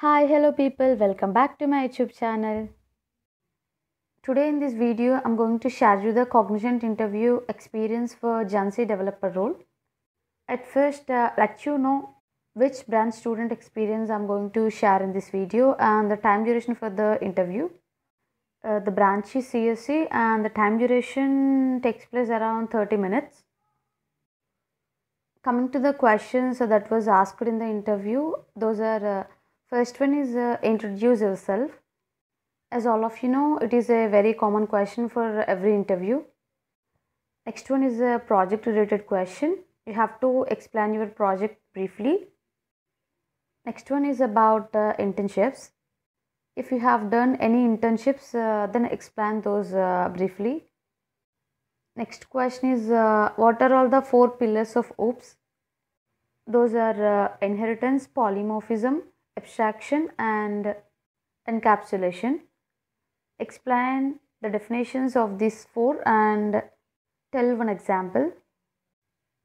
Hi, hello people, welcome back to my YouTube channel. Today in this video, I'm going to share you the cognizant interview experience for Jansi developer role. At first, uh, let you know which branch student experience I'm going to share in this video and the time duration for the interview. Uh, the branch is CSC and the time duration takes place around 30 minutes coming to the questions that was asked in the interview those are uh, First one is uh, introduce yourself. As all of you know, it is a very common question for every interview. Next one is a project related question. You have to explain your project briefly. Next one is about uh, internships. If you have done any internships, uh, then explain those uh, briefly. Next question is uh, what are all the four pillars of OOPS? Those are uh, inheritance, polymorphism, abstraction and encapsulation, explain the definitions of these four and tell one example.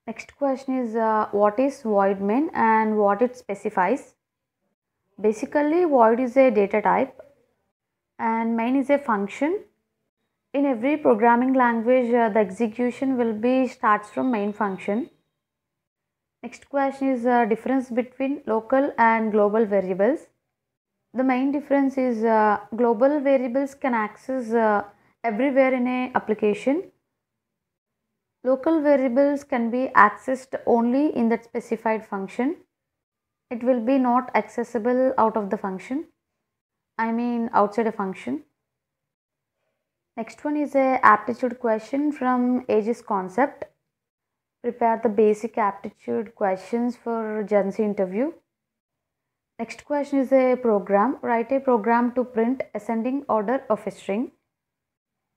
Next question is uh, what is void main and what it specifies. Basically void is a data type and main is a function. In every programming language uh, the execution will be starts from main function. Next question is uh, difference between local and global variables. The main difference is uh, global variables can access uh, everywhere in a application. Local variables can be accessed only in that specified function. It will be not accessible out of the function. I mean outside a function. Next one is a aptitude question from AGIS concept prepare the basic aptitude questions for agency interview. Next question is a program. Write a program to print ascending order of a string.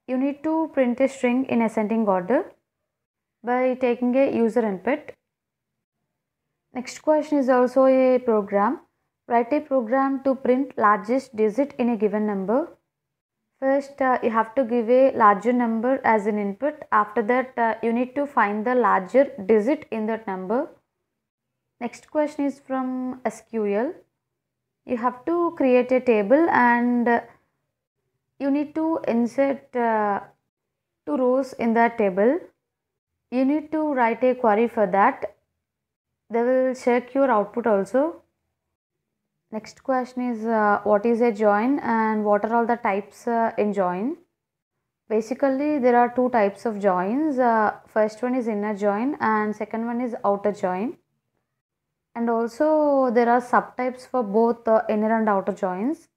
You need to print a string in ascending order by taking a user input. Next question is also a program. Write a program to print largest digit in a given number. First, uh, you have to give a larger number as an input. After that, uh, you need to find the larger digit in that number. Next question is from SQL. You have to create a table and uh, you need to insert uh, two rows in that table. You need to write a query for that. They will check your output also. Next question is uh, what is a join and what are all the types uh, in join? Basically there are two types of joins. Uh, first one is inner join and second one is outer join. And also there are subtypes for both uh, inner and outer joins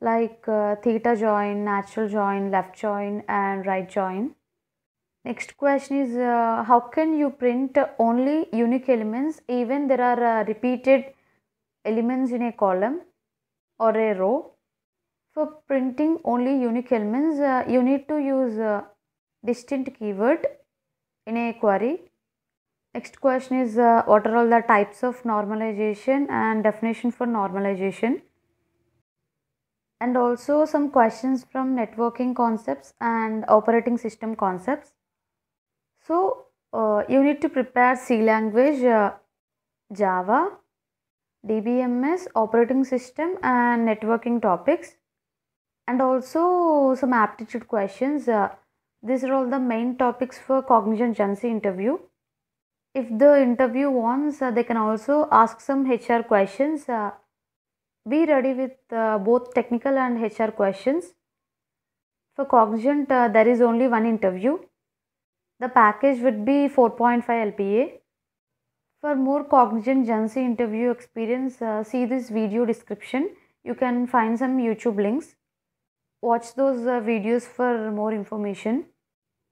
like uh, theta join, natural join, left join and right join. Next question is uh, how can you print only unique elements even there are repeated elements in a column or a row. For printing only unique elements, uh, you need to use a distinct keyword in a query. Next question is uh, what are all the types of normalization and definition for normalization? And also some questions from networking concepts and operating system concepts. So uh, you need to prepare C language, uh, Java, DBMS, operating system and networking topics and also some aptitude questions. Uh, these are all the main topics for Cognition Jansi interview. If the interview wants, uh, they can also ask some HR questions. Uh, be ready with uh, both technical and HR questions. For Cognizant, uh, there is only one interview. The package would be 4.5 LPA. For more Cognizant Gen Z interview experience, uh, see this video description. You can find some YouTube links. Watch those uh, videos for more information.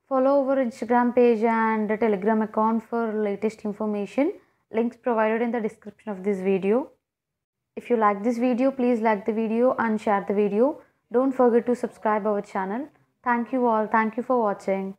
Follow our Instagram page and Telegram account for latest information. Links provided in the description of this video. If you like this video, please like the video and share the video. Don't forget to subscribe our channel. Thank you all. Thank you for watching.